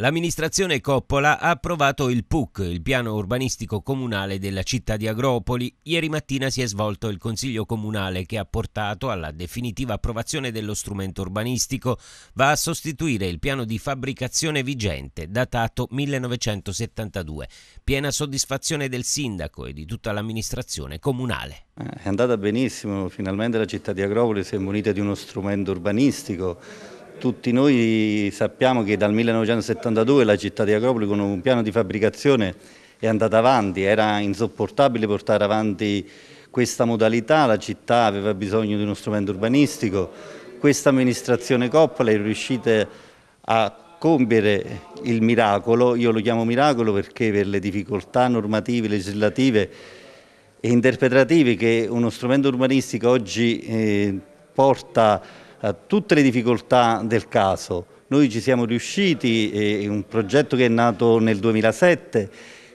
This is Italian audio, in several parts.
L'amministrazione Coppola ha approvato il PUC, il piano urbanistico comunale della città di Agropoli. Ieri mattina si è svolto il Consiglio comunale che ha portato alla definitiva approvazione dello strumento urbanistico. Va a sostituire il piano di fabbricazione vigente, datato 1972. Piena soddisfazione del sindaco e di tutta l'amministrazione comunale. Eh, è andata benissimo, finalmente la città di Agropoli si è munita di uno strumento urbanistico tutti noi sappiamo che dal 1972 la città di Acropoli con un piano di fabbricazione è andata avanti, era insopportabile portare avanti questa modalità, la città aveva bisogno di uno strumento urbanistico, questa amministrazione Coppola è riuscita a compiere il miracolo, io lo chiamo miracolo perché per le difficoltà normative, legislative e interpretative che uno strumento urbanistico oggi eh, porta eh, tutte le difficoltà del caso. Noi ci siamo riusciti, è eh, un progetto che è nato nel 2007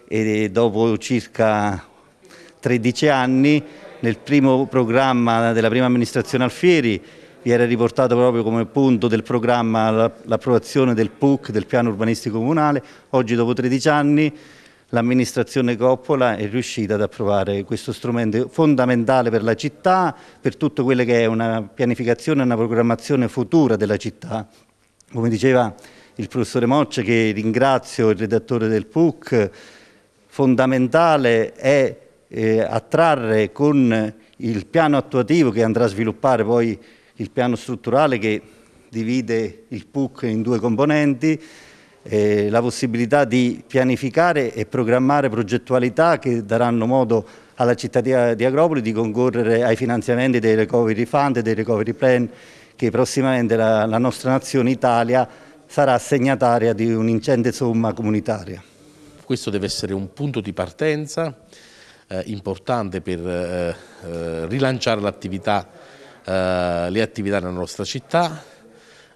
e eh, dopo circa 13 anni nel primo programma della prima amministrazione Alfieri vi era riportato proprio come punto del programma l'approvazione del PUC, del piano urbanistico comunale, oggi dopo 13 anni l'amministrazione Coppola è riuscita ad approvare questo strumento fondamentale per la città, per tutto quello che è una pianificazione e una programmazione futura della città. Come diceva il professore Moccia, che ringrazio, il redattore del PUC, fondamentale è eh, attrarre con il piano attuativo che andrà a sviluppare poi il piano strutturale che divide il PUC in due componenti, eh, la possibilità di pianificare e programmare progettualità che daranno modo alla città di Agropoli di concorrere ai finanziamenti dei recovery fund e dei recovery plan che prossimamente la, la nostra nazione Italia sarà assegnataria di un'incente somma comunitaria. Questo deve essere un punto di partenza eh, importante per eh, eh rilanciare eh, le attività nella nostra città,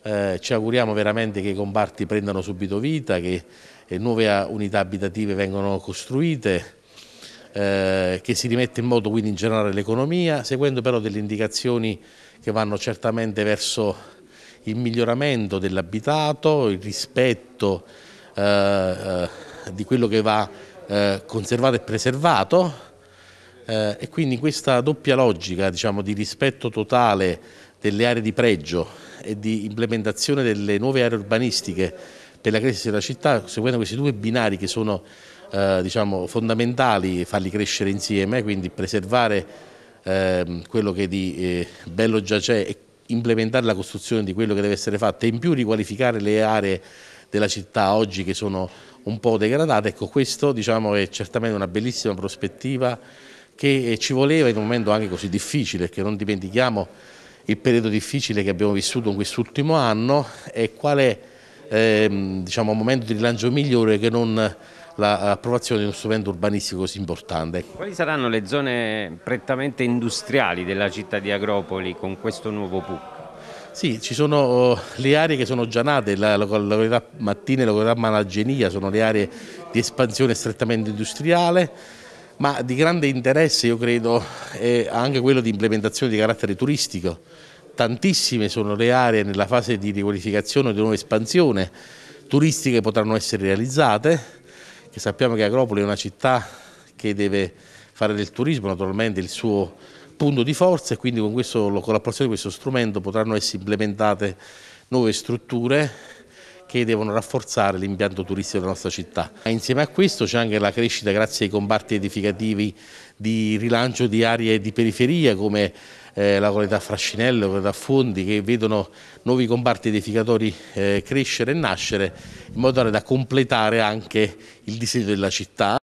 eh, ci auguriamo veramente che i comparti prendano subito vita, che eh, nuove ah, unità abitative vengano costruite, eh, che si rimette in moto quindi in generale l'economia, seguendo però delle indicazioni che vanno certamente verso il miglioramento dell'abitato, il rispetto eh, eh di quello che va eh, conservato e preservato eh, e quindi questa doppia logica diciamo, di rispetto totale delle aree di pregio e di implementazione delle nuove aree urbanistiche per la crescita della città, seguendo questi due binari che sono eh, diciamo, fondamentali, farli crescere insieme, quindi preservare eh, quello che di eh, bello già c'è e implementare la costruzione di quello che deve essere fatto e in più riqualificare le aree della città oggi che sono un po' degradate, ecco questo diciamo, è certamente una bellissima prospettiva che ci voleva in un momento anche così difficile, che non dimentichiamo il periodo difficile che abbiamo vissuto in quest'ultimo anno e quale ehm, diciamo, momento di rilancio migliore che non l'approvazione di uno strumento urbanistico così importante. Ecco. Quali saranno le zone prettamente industriali della città di Agropoli con questo nuovo PUC? Sì, ci sono oh, le aree che sono già nate, la località Mattina e la località Malagenia sono le aree di espansione strettamente industriale, ma di grande interesse io credo è anche quello di implementazione di carattere turistico. Tantissime sono le aree nella fase di riqualificazione di nuova espansione turistiche potranno essere realizzate, che sappiamo che Agropoli è una città che deve fare del turismo naturalmente il suo punto di forza e quindi con, questo, con l'approvazione di questo strumento potranno essere implementate nuove strutture che devono rafforzare l'impianto turistico della nostra città. Insieme a questo c'è anche la crescita grazie ai comparti edificativi di rilancio di aree di periferia come eh, la qualità Frascinelle, la qualità Fondi che vedono nuovi comparti edificatori eh, crescere e nascere in modo tale da completare anche il disegno della città.